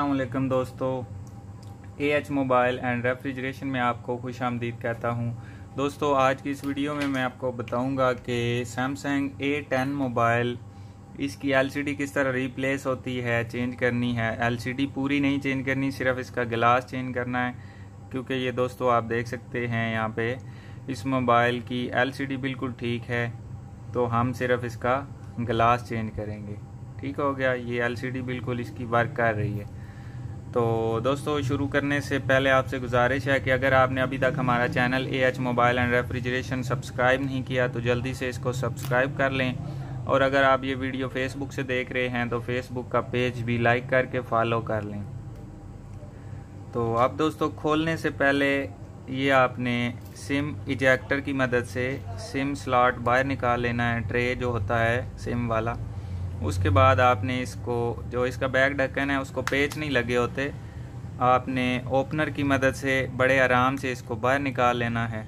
असलकम दोस्तों A H mobile and refrigeration में आपको खुश आमदीद कहता हूँ दोस्तों आज की इस वीडियो में मैं आपको बताऊँगा कि सैमसंग ए टेन मोबाइल इसकी एलसीडी किस तरह रिप्लेस होती है चेंज करनी है एलसीडी पूरी नहीं चेंज करनी सिर्फ इसका गिलास चेंज करना है क्योंकि ये दोस्तों आप देख सकते हैं यहाँ पर इस मोबाइल की डी बिल्कुल ठीक है तो हम सिर्फ इसका गिलास चेंज करेंगे ठीक हो गया ये एलसीडी बिल्कुल इसकी वर्क कर रही है तो दोस्तों शुरू करने से पहले आपसे गुजारिश है कि अगर आपने अभी तक हमारा channel A H mobile and refrigeration subscribe नहीं किया तो जल्दी से इसको सब्सक्राइब कर लें और अगर आप ये वीडियो फेसबुक से देख रहे हैं तो फेसबुक का पेज भी लाइक करके फॉलो कर लें तो अब दोस्तों खोलने से पहले ये आपने सिम इजेक्टर की मदद से सिम स्लॉट बाहर निकाल लेना है ट्रे जो होता है सिम वाला उसके बाद आपने इसको जो इसका बैक ढक्कन है उसको पेच नहीं लगे होते आपने ओपनर की मदद से बड़े आराम से इसको बाहर निकाल लेना है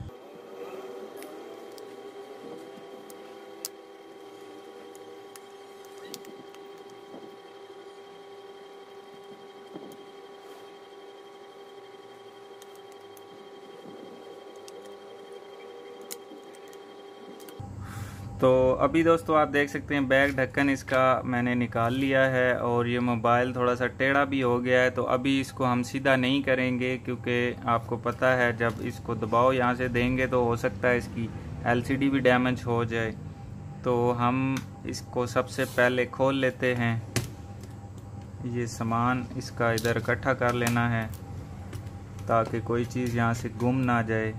तो अभी दोस्तों आप देख सकते हैं बैग ढक्कन इसका मैंने निकाल लिया है और ये मोबाइल थोड़ा सा टेढ़ा भी हो गया है तो अभी इसको हम सीधा नहीं करेंगे क्योंकि आपको पता है जब इसको दबाव यहाँ से देंगे तो हो सकता है इसकी एलसीडी भी डैमेज हो जाए तो हम इसको सबसे पहले खोल लेते हैं ये सामान इसका इधर इकट्ठा कर लेना है ताकि कोई चीज़ यहाँ से गुम ना जाए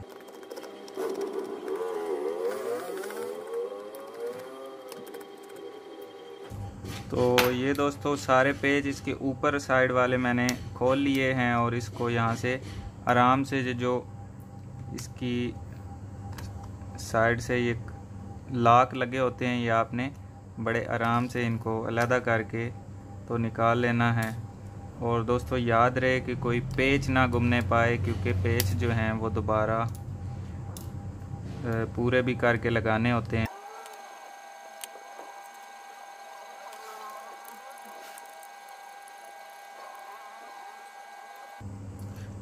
तो ये दोस्तों सारे पेज इसके ऊपर साइड वाले मैंने खोल लिए हैं और इसको यहाँ से आराम से जो इसकी साइड से ये लाक लगे होते हैं ये आपने बड़े आराम से इनको अलहदा करके तो निकाल लेना है और दोस्तों याद रहे कि कोई पेज ना गुमने पाए क्योंकि पेज जो हैं वो दोबारा पूरे भी करके लगाने होते हैं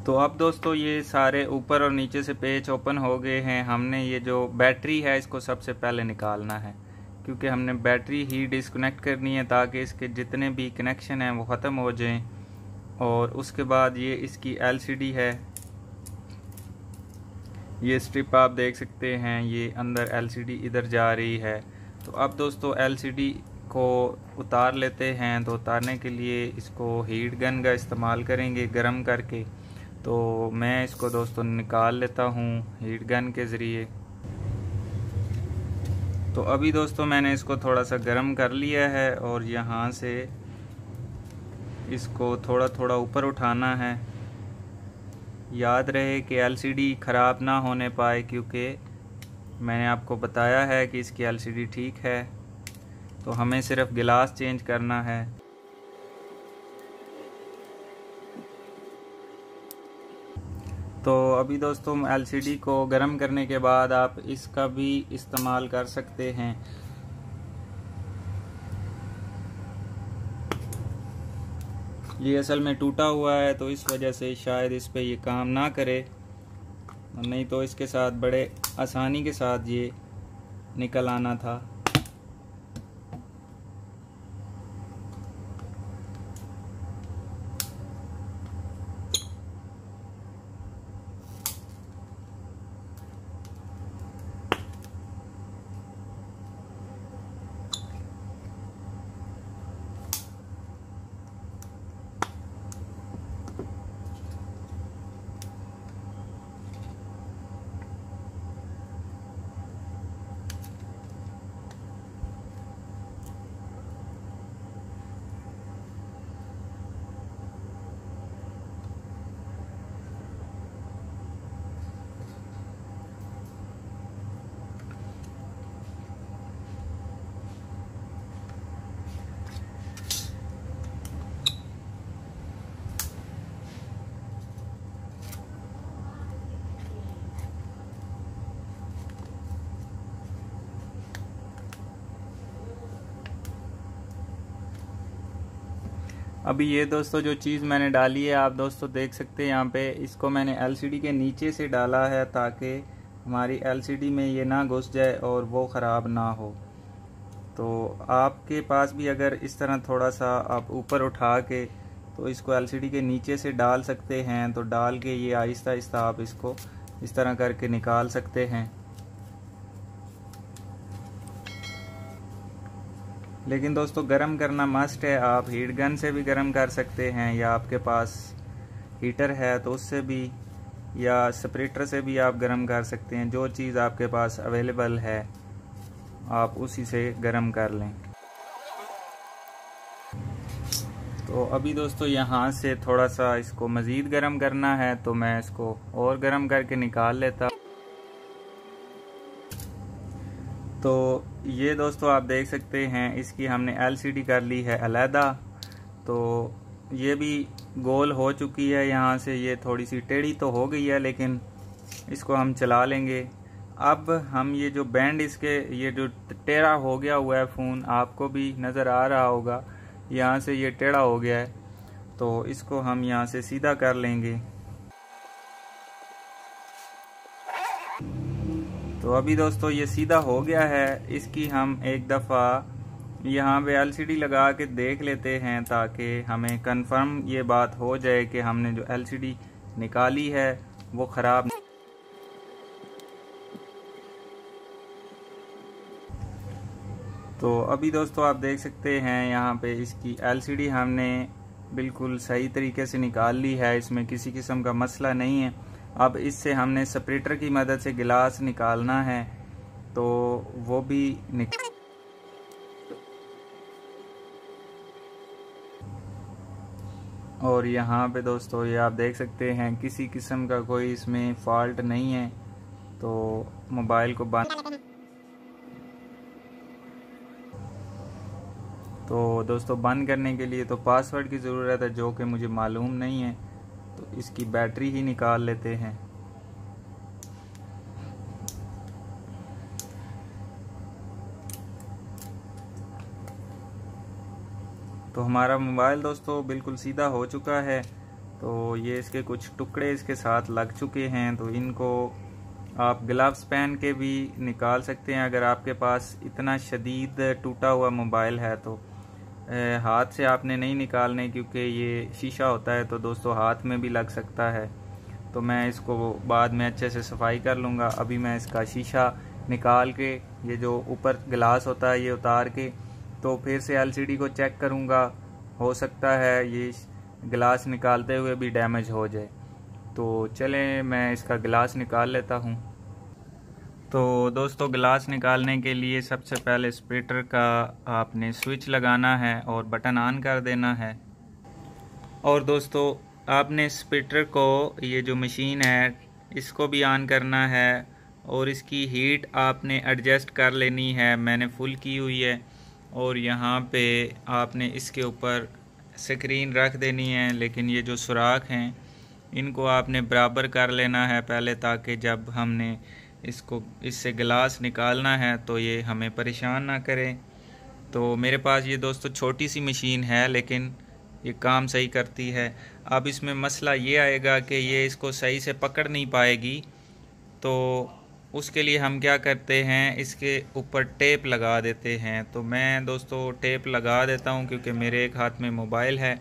तो अब दोस्तों ये सारे ऊपर और नीचे से पेच ओपन हो गए हैं हमने ये जो बैटरी है इसको सबसे पहले निकालना है क्योंकि हमने बैटरी ही डिसकनेक्ट करनी है ताकि इसके जितने भी कनेक्शन हैं वो ख़त्म हो जाएं और उसके बाद ये इसकी एलसीडी है ये स्ट्रिप आप देख सकते हैं ये अंदर एलसीडी इधर जा रही है तो अब दोस्तों एलसीडी को उतार लेते हैं तो उतारने के लिए इसको हीट गन का इस्तेमाल करेंगे गर्म करके तो मैं इसको दोस्तों निकाल लेता हूँ हीट गन के ज़रिए तो अभी दोस्तों मैंने इसको थोड़ा सा गर्म कर लिया है और यहाँ से इसको थोड़ा थोड़ा ऊपर उठाना है याद रहे कि एलसीडी ख़राब ना होने पाए क्योंकि मैंने आपको बताया है कि इसकी एलसीडी ठीक है तो हमें सिर्फ गिलास चेंज करना है तो अभी दोस्तों एलसीडी को गर्म करने के बाद आप इसका भी इस्तेमाल कर सकते हैं ये असल में टूटा हुआ है तो इस वजह से शायद इस पर ये काम ना करे नहीं तो इसके साथ बड़े आसानी के साथ ये निकल आना था अभी ये दोस्तों जो चीज़ मैंने डाली है आप दोस्तों देख सकते हैं यहाँ पे इसको मैंने एलसीडी के नीचे से डाला है ताकि हमारी एलसीडी में ये ना घुस जाए और वो ख़राब ना हो तो आपके पास भी अगर इस तरह थोड़ा सा आप ऊपर उठा के तो इसको एलसीडी के नीचे से डाल सकते हैं तो डाल के ये आहिस्ता आहिस्ता आप इसको इस तरह करके निकाल सकते हैं लेकिन दोस्तों गर्म करना मस्ट है आप हीट गन से भी गर्म कर सकते हैं या आपके पास हीटर है तो उससे भी या स्प्रेटर से भी आप गर्म कर सकते हैं जो चीज़ आपके पास अवेलेबल है आप उसी से गर्म कर लें तो अभी दोस्तों यहाँ से थोड़ा सा इसको मज़ीद गर्म करना है तो मैं इसको और गर्म करके निकाल लेता तो ये दोस्तों आप देख सकते हैं इसकी हमने एलसीडी कर ली है अलहदा तो ये भी गोल हो चुकी है यहाँ से ये थोड़ी सी टेढ़ी तो हो गई है लेकिन इसको हम चला लेंगे अब हम ये जो बैंड इसके ये जो टेढ़ा हो गया हुआ है फ़ोन आपको भी नज़र आ रहा होगा यहाँ से ये टेढ़ा हो गया है तो इसको हम यहाँ से सीधा कर लेंगे तो अभी दोस्तों ये सीधा हो गया है इसकी हम एक दफ़ा यहाँ पे एलसीडी लगा के देख लेते हैं ताकि हमें कंफर्म ये बात हो जाए कि हमने जो एलसीडी निकाली है वो ख़राब तो अभी दोस्तों आप देख सकते हैं यहाँ पे इसकी एलसीडी हमने बिल्कुल सही तरीके से निकाल ली है इसमें किसी किस्म का मसला नहीं है अब इससे हमने सपरेटर की मदद से गिलास निकालना है तो वो भी निक और यहाँ पे दोस्तों ये आप देख सकते हैं किसी किस्म का कोई इसमें फॉल्ट नहीं है तो मोबाइल को बंद तो दोस्तों बंद करने के लिए तो पासवर्ड की ज़रूरत है जो कि मुझे मालूम नहीं है तो इसकी बैटरी ही निकाल लेते हैं तो हमारा मोबाइल दोस्तों बिल्कुल सीधा हो चुका है तो ये इसके कुछ टुकड़े इसके साथ लग चुके हैं तो इनको आप ग्लव्स पहन के भी निकाल सकते हैं अगर आपके पास इतना शदीद टूटा हुआ मोबाइल है तो हाथ से आपने नहीं निकालने क्योंकि ये शीशा होता है तो दोस्तों हाथ में भी लग सकता है तो मैं इसको बाद में अच्छे से सफाई कर लूँगा अभी मैं इसका शीशा निकाल के ये जो ऊपर गिलास होता है ये उतार के तो फिर से एलसीडी को चेक करूँगा हो सकता है ये गिलास निकालते हुए भी डैमेज हो जाए तो चलें मैं इसका गिलास निकाल लेता हूँ तो दोस्तों गिलास निकालने के लिए सबसे पहले स्प्लिटर का आपने स्विच लगाना है और बटन ऑन कर देना है और दोस्तों आपने स्प्लिटर को ये जो मशीन है इसको भी ऑन करना है और इसकी हीट आपने एडजस्ट कर लेनी है मैंने फुल की हुई है और यहाँ पे आपने इसके ऊपर स्क्रीन रख देनी है लेकिन ये जो सुराख हैं इनको आपने बराबर कर लेना है पहले ताकि जब हमने इसको इससे गिलास निकालना है तो ये हमें परेशान ना करें तो मेरे पास ये दोस्तों छोटी सी मशीन है लेकिन ये काम सही करती है अब इसमें मसला ये आएगा कि ये इसको सही से पकड़ नहीं पाएगी तो उसके लिए हम क्या करते हैं इसके ऊपर टेप लगा देते हैं तो मैं दोस्तों टेप लगा देता हूँ क्योंकि मेरे एक हाथ में मोबाइल है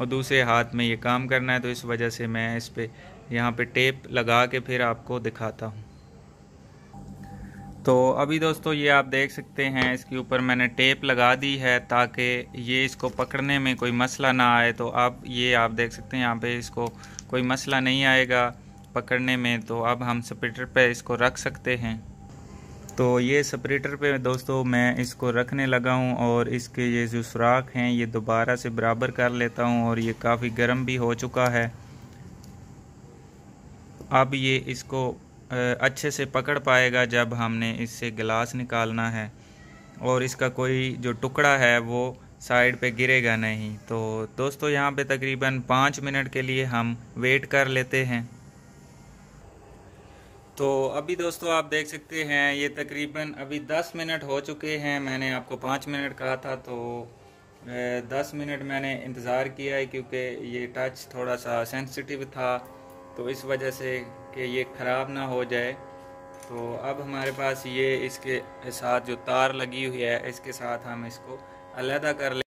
और दूसरे हाथ में ये काम करना है तो इस वजह से मैं इस पर यहाँ पर टेप लगा के फिर आपको दिखाता हूँ तो अभी दोस्तों ये आप देख सकते हैं इसके ऊपर मैंने टेप लगा दी है ताकि ये इसको पकड़ने में कोई मसला ना आए तो अब ये आप देख सकते हैं यहाँ पे इसको कोई मसला नहीं आएगा पकड़ने में तो अब हम सपरेटर पे इसको रख सकते हैं तो ये सपरेटर पे दोस्तों मैं इसको रखने लगा हूँ और इसके ये जो सुराख हैं ये दोबारा से बराबर कर लेता हूँ और ये काफ़ी गर्म भी हो चुका है अब ये इसको अच्छे से पकड़ पाएगा जब हमने इससे गिलास निकालना है और इसका कोई जो टुकड़ा है वो साइड पे गिरेगा नहीं तो दोस्तों यहाँ पे तकरीबन पाँच मिनट के लिए हम वेट कर लेते हैं तो अभी दोस्तों आप देख सकते हैं ये तकरीबन अभी दस मिनट हो चुके हैं मैंने आपको पाँच मिनट कहा था तो दस मिनट मैंने इंतज़ार किया है क्योंकि ये टच थोड़ा सा सेंसिटिव था तो इस वजह से कि ये ख़राब ना हो जाए तो अब हमारे पास ये इसके साथ जो तार लगी हुई है इसके साथ हम इसको अलहदा कर ले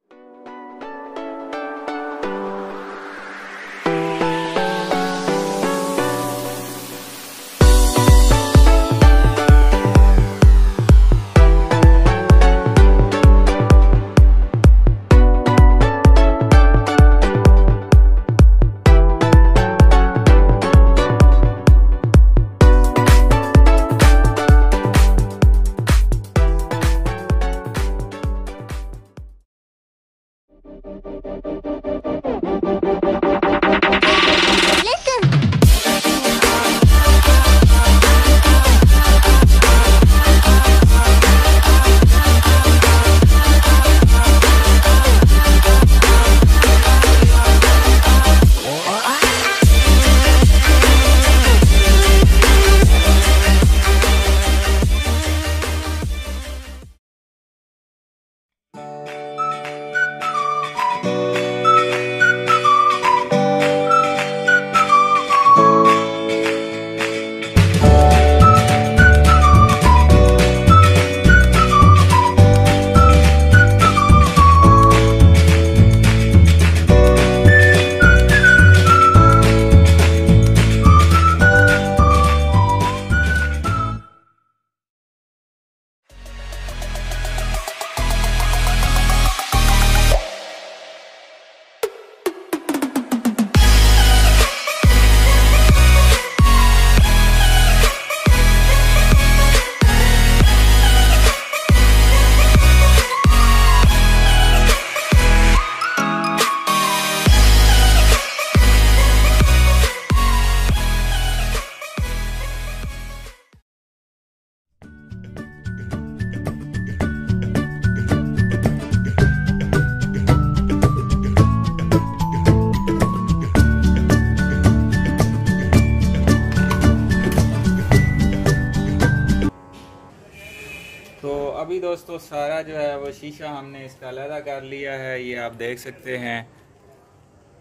दोस्तों सारा जो है वो शीशा हमने इसका अलहदा कर लिया है ये आप देख सकते हैं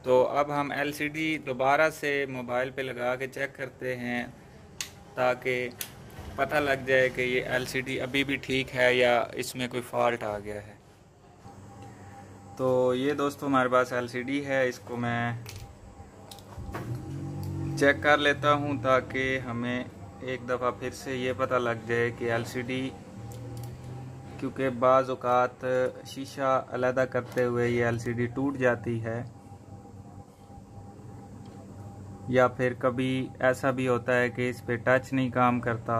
तो अब हम एलसीडी दोबारा से मोबाइल पे लगा के चेक करते हैं ताकि पता लग जाए कि ये एलसीडी अभी भी ठीक है या इसमें कोई फॉल्ट आ गया है तो ये दोस्तों हमारे पास एलसीडी है इसको मैं चेक कर लेता हूँ ताकि हमें एक दफ़ा फिर से ये पता लग जाए कि एलसीडी क्योंकि बाज़ात शीशा अलहदा करते हुए ये एलसीडी टूट जाती है या फिर कभी ऐसा भी होता है कि इस पर टच नहीं काम करता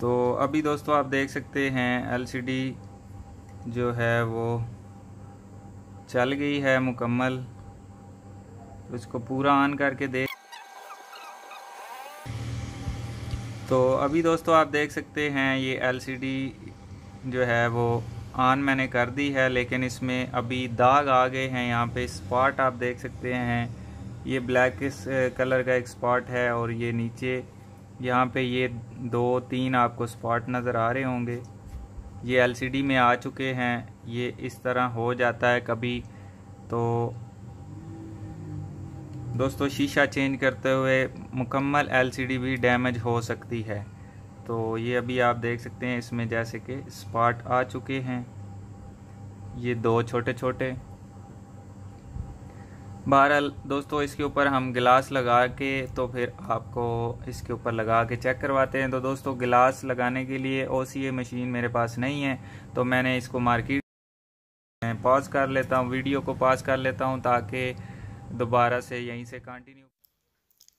तो अभी दोस्तों आप देख सकते हैं एलसीडी जो है वो चल गई है मुकम्मल उसको पूरा ऑन करके देख तो अभी दोस्तों आप देख सकते हैं ये एलसीडी जो है वो ऑन मैंने कर दी है लेकिन इसमें अभी दाग आ गए हैं यहाँ पे स्पॉट आप देख सकते हैं ये ब्लैक कलर uh, का एक स्पॉट है और ये नीचे यहाँ पे ये दो तीन आपको स्पॉट नज़र आ रहे होंगे ये एलसीडी में आ चुके हैं ये इस तरह हो जाता है कभी तो दोस्तों शीशा चेंज करते हुए मुकम्मल एलसीडी भी डैमेज हो सकती है तो ये अभी आप देख सकते हैं इसमें जैसे कि स्पॉट आ चुके हैं ये दो छोटे छोटे बहरहाल दोस्तों इसके ऊपर हम गिलास लगा के तो फिर आपको इसके ऊपर लगा के चेक करवाते हैं तो दोस्तों गिलास लगाने के लिए ओ मशीन मेरे पास नहीं है तो मैंने इसको मार्केट में पॉज कर लेता हूँ वीडियो को पॉज कर लेता हूँ ताकि दोबारा से यहीं से कंटिन्यू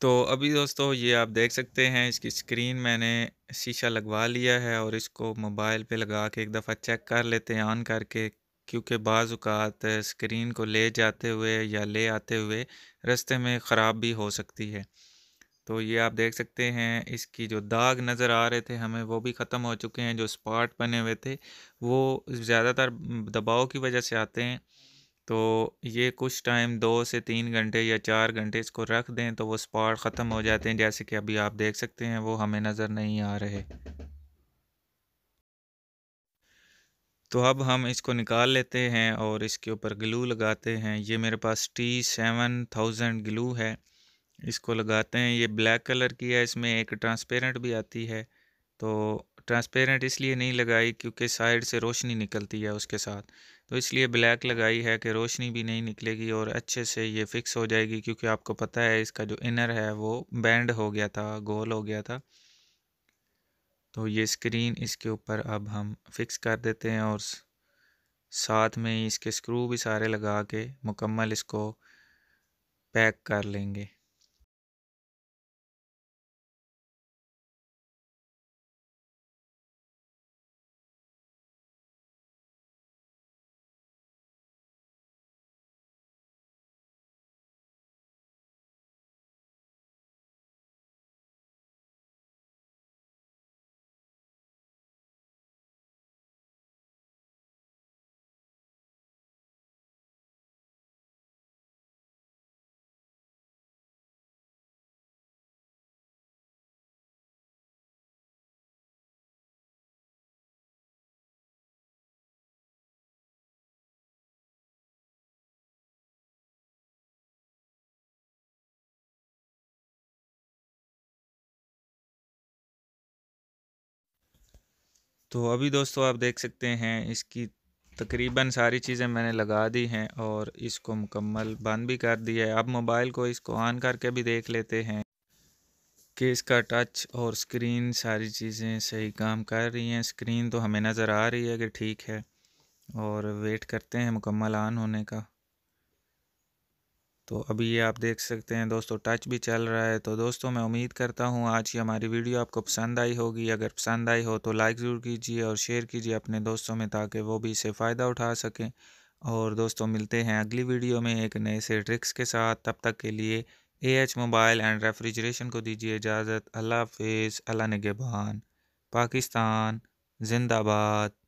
तो अभी दोस्तों ये आप देख सकते हैं इसकी स्क्रीन मैंने शीशा लगवा लिया है और इसको मोबाइल पे लगा के एक दफ़ा चेक कर लेते हैं ऑन करके क्योंकि बाज़ात स्क्रीन को ले जाते हुए या ले आते हुए रस्ते में ख़राब भी हो सकती है तो ये आप देख सकते हैं इसकी जो दाग नज़र आ रहे थे हमें वो भी ख़त्म हो चुके हैं जो स्पॉट बने हुए थे वो ज़्यादातर दबाव की वजह से आते हैं तो ये कुछ टाइम दो से तीन घंटे या चार घंटे इसको रख दें तो वो स्पॉट ख़त्म हो जाते हैं जैसे कि अभी आप देख सकते हैं वो हमें नज़र नहीं आ रहे तो अब हम इसको निकाल लेते हैं और इसके ऊपर ग्लू लगाते हैं ये मेरे पास टी सेवन थाउजेंड ग्लू है इसको लगाते हैं ये ब्लैक कलर की है इसमें एक ट्रांसपेरेंट भी आती है तो ट्रांसपेरेंट इसलिए नहीं लगाई क्योंकि साइड से रोशनी निकलती है उसके साथ तो इसलिए ब्लैक लगाई है कि रोशनी भी नहीं निकलेगी और अच्छे से ये फिक्स हो जाएगी क्योंकि आपको पता है इसका जो इनर है वो बैंड हो गया था गोल हो गया था तो ये स्क्रीन इसके ऊपर अब हम फिक्स कर देते हैं और साथ में ही इसके स्क्रू भी सारे लगा के मुकम्मल इसको पैक कर लेंगे तो अभी दोस्तों आप देख सकते हैं इसकी तकरीबन सारी चीज़ें मैंने लगा दी हैं और इसको मुकम्मल बंद भी कर दिया है अब मोबाइल को इसको ऑन करके भी देख लेते हैं कि इसका टच और स्क्रीन सारी चीज़ें सही काम कर रही हैं स्क्रीन तो हमें नज़र आ रही है कि ठीक है और वेट करते हैं मुकम्मल ऑन होने का तो अभी ये आप देख सकते हैं दोस्तों टच भी चल रहा है तो दोस्तों मैं उम्मीद करता हूँ आज की हमारी वीडियो आपको पसंद आई होगी अगर पसंद आई हो तो लाइक ज़रूर कीजिए और शेयर कीजिए अपने दोस्तों में ताकि वो भी इसे फ़ायदा उठा सकें और दोस्तों मिलते हैं अगली वीडियो में एक नए से ट्रिक्स के साथ तब तक के लिए A H mobile and refrigeration को दीजिए इजाज़त अल्लाह हाफिज़ अल्लाह नगेबान पाकिस्तान जिंदाबाद